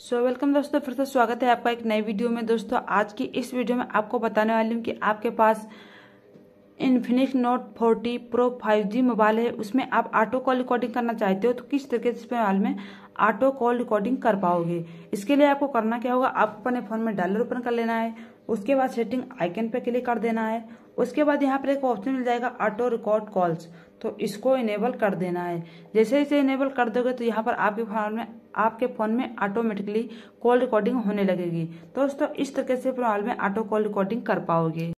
सो so, welcome दोस्तों फिर से स्वागत है आपका एक नई वीडियो में दोस्तों आज की इस वीडियो में आपको बताने वाली हूँ कि आपके पास Infinix Note forty Pro five G mobile है उसमें आप ऑटो कॉल रिकॉर्डिंग करना चाहते हो तो किस तरीके से इस मोबाइल में ऑटो कॉल रिकॉर्डिंग कर पाओगे इसके लिए आपको करना क्या होगा आपको अपने फ़ोन में डायलर ओपन कर लेना है उसके बाद सेटिंग आइकन पे क्लिक कर देना है उसके बाद यहाँ पर एक ऑप्शन मिल जाएगा ऑटो रिकॉर्ड कॉल्स तो इसको इनेबल कर देना है जैसे इसे इनेबल कर दोगे तो यहाँ पर आपके फोन में आपके फ़ोन में ऑटोमेटिकली कॉल रिकॉर्डिंग होने लगेगी दोस्तों इस तरीके से फिलहाल में ऑटो कॉल रिकॉर्डिंग कर पाओगे